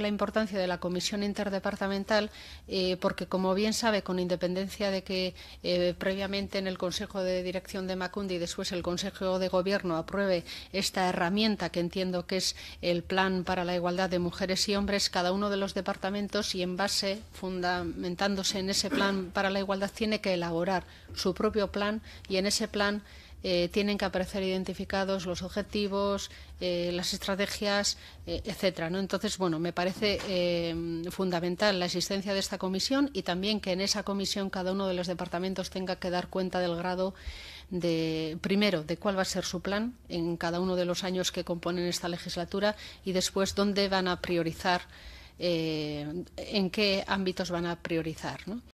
la importancia de la comisión interdepartamental eh, porque, como bien sabe, con independencia de que eh, previamente en el Consejo de Dirección de Macundi y después el Consejo de Gobierno apruebe esta herramienta que entiendo que es el Plan para la Igualdad de Mujeres y Hombres, cada uno de los departamentos y en base, fundamentándose en ese Plan para la Igualdad, tiene que elaborar su propio plan y en ese plan eh, tienen que aparecer identificados los objetivos, eh, las estrategias, eh, etcétera. ¿no? Entonces, bueno, me parece fundamental la existencia de esta comisión y también que en esa comisión cada uno de los departamentos tenga que dar cuenta del grado de, primero, de cuál va a ser su plan en cada uno de los años que componen esta legislatura y después dónde van a priorizar, en qué ámbitos van a priorizar. ¿no?